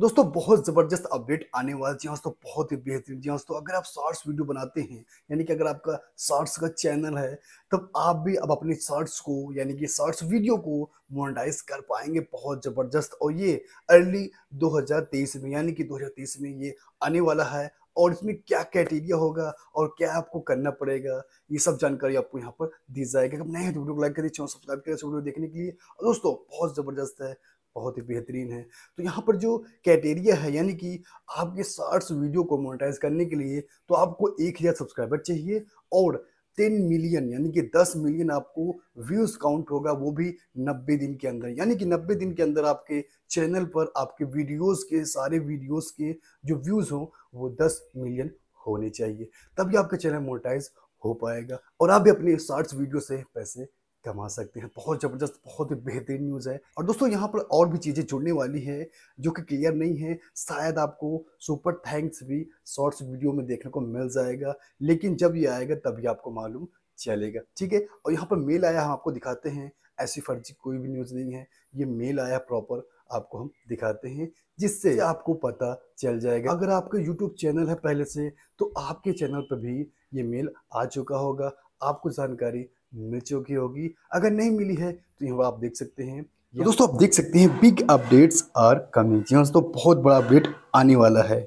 दोस्तों बहुत ज़बरदस्त अपडेट आने वाला जी हाँ दोस्तों बहुत ही बेहतरीन जी हाँ दोस्तों अगर आप शॉर्ट्स वीडियो बनाते हैं यानी कि अगर आपका शॉर्ट्स का चैनल है तब आप भी अब अपने शॉर्ट्स को यानी कि शॉर्ट्स वीडियो को मोनेटाइज कर पाएंगे बहुत ज़बरदस्त और ये अर्ली 2023 में यानी कि 2023 में ये आने वाला है और इसमें क्या क्राइटेरिया होगा और क्या आपको करना पड़ेगा ये सब जानकारी आपको यहाँ पर दी जाएगी अगर नए तो वीडियो को लाइक करिए चैनल सब्सक्राइब करिए वीडियो देखने के लिए दोस्तों बहुत ज़बरदस्त है बहुत ही बेहतरीन है तो यहाँ पर जो क्राइटेरिया है यानी कि आपके शार्ट्स वीडियो को मोनेटाइज करने के लिए तो आपको एक हज़ार सब्सक्राइबर चाहिए और टेन मिलियन यानी कि दस मिलियन आपको व्यूज काउंट होगा वो भी नब्बे दिन के अंदर यानी कि नब्बे दिन के अंदर आपके चैनल पर आपके वीडियोज़ के सारे वीडियोज़ के जो व्यूज हों वो दस मिलियन होने चाहिए तभी आपका चैनल मोनेटाइज हो पाएगा और आप भी अपने शार्ट्स वीडियो से पैसे कमा सकते हैं बहुत ज़बरदस्त बहुत ही बेहतरीन न्यूज़ है और दोस्तों यहाँ पर और भी चीज़ें जुड़ने वाली है जो कि क्लियर नहीं है शायद आपको सुपर थैंक्स भी शॉर्ट्स वीडियो में देखने को मिल जाएगा लेकिन जब ये आएगा तभी आपको मालूम चलेगा ठीक है और यहाँ पर मेल आया हम आपको दिखाते हैं ऐसी फर्जी कोई भी न्यूज़ नहीं है ये मेल आया प्रॉपर आपको हम दिखाते हैं जिससे आपको पता चल जाएगा अगर आपका यूट्यूब चैनल है पहले से तो आपके चैनल पर भी ये मेल आ चुका होगा आपको जानकारी मिल चुकी होगी अगर नहीं मिली है तो यहाँ आप देख सकते हैं तो दोस्तों आप देख सकते हैं बिग अपडेट्स आर कमिंग जी दोस्तों बहुत बड़ा अपडेट आने वाला है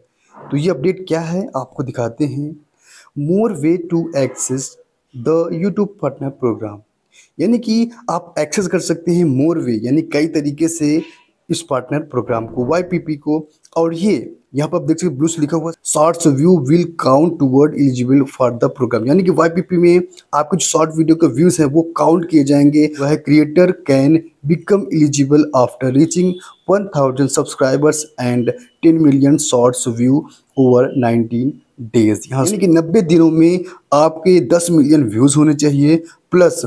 तो ये अपडेट क्या है आपको दिखाते हैं more way to access the YouTube partner programme यानी कि आप एक्सेस कर सकते हैं मोर वे यानी कई तरीके से इस पार्टनर प्रोग्राम को वाईपीपी को और ये यहाँ पर आप देख सकते ब्लू से लिखा हुआ shorts view will count toward eligible for the programme यानी कि वाईपीपी में आपके जो शॉर्ट वीडियो के व्यूज हैं वो काउंट किए जाएंगे वह creator can become eligible after reaching 1000 subscribers and 10 million shorts view over 19 days यहाँ यानी कि नब्बे दिनों में आपके दस मिलियन व्यूज़ होने चाहिए प्लस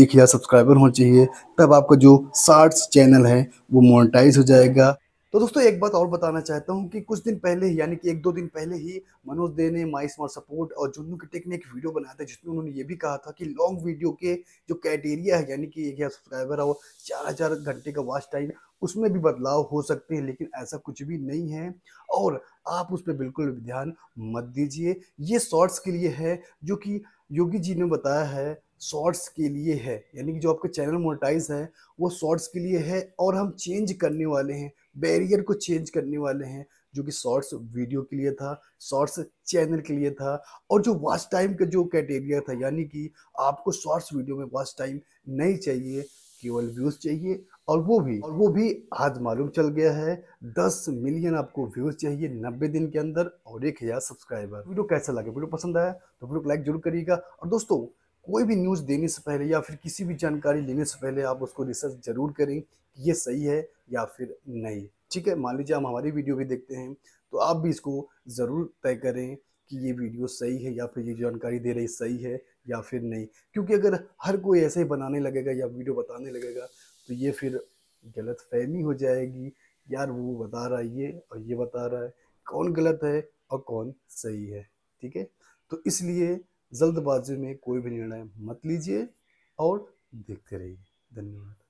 एक हज़ार सब्सक्राइबर होने चाहिए तब आपका जो शार्ट्स चैनल है वो मोनेटाइज हो जाएगा तो दोस्तों एक बात और बताना चाहता हूँ कि कुछ दिन पहले ही यानी कि एक दो दिन पहले ही मनोज दे ने माई स्मार्ट सपोर्ट और जुन्नू के टेक ने एक वीडियो बनाया था जिसमें उन्होंने ये भी कहा था कि लॉन्ग वीडियो के जो क्राइटेरिया है यानी कि एक हज़ार सब्सक्राइबर और चार हज़ार घंटे का वॉच टाइम उसमें भी बदलाव हो सकते हैं लेकिन ऐसा कुछ भी नहीं है और आप उस पर बिल्कुल ध्यान मत दीजिए ये शॉर्ट्स के लिए है जो कि योगी जी ने बताया है शॉर्ट्स के लिए है यानी कि जो आपका चैनल मोनेटाइज है वो शॉर्ट्स के लिए है और हम चेंज करने वाले हैं बैरियर को चेंज करने वाले हैं जो कि शॉर्ट्स वीडियो के लिए था शॉर्ट्स चैनल के लिए था और जो वॉच टाइम का जो क्राइटेरिया था यानी कि आपको शॉर्ट्स वीडियो में वॉच टाइम नहीं चाहिए केवल व्यूज चाहिए और वो भी और वो भी आज मालूम चल गया है दस मिलियन आपको व्यूज चाहिए नब्बे दिन के अंदर और एक हज़ार सब्सक्राइबर वीडियो कैसा लगा वीडियो पसंद आया तो वीडियो को लाइक जरूर करिएगा और दोस्तों कोई भी न्यूज़ देने से पहले या फिर किसी भी जानकारी लेने से पहले आप उसको रिसर्च जरूर करें कि ये सही है या फिर नहीं ठीक है मान लीजिए हम हमारी वीडियो भी देखते हैं तो आप भी इसको ज़रूर तय करें कि ये वीडियो सही है या फिर ये जानकारी दे रही सही है या फिर नहीं क्योंकि अगर हर कोई ऐसे ही बनाने लगेगा या वीडियो बताने लगेगा तो ये फिर गलत फहमी हो जाएगी यार वो बता रहा है ये और ये बता रहा है कौन गलत है और कौन सही है ठीक है तो इसलिए जल्दबाजी में कोई भी निर्णय मत लीजिए और देखते रहिए धन्यवाद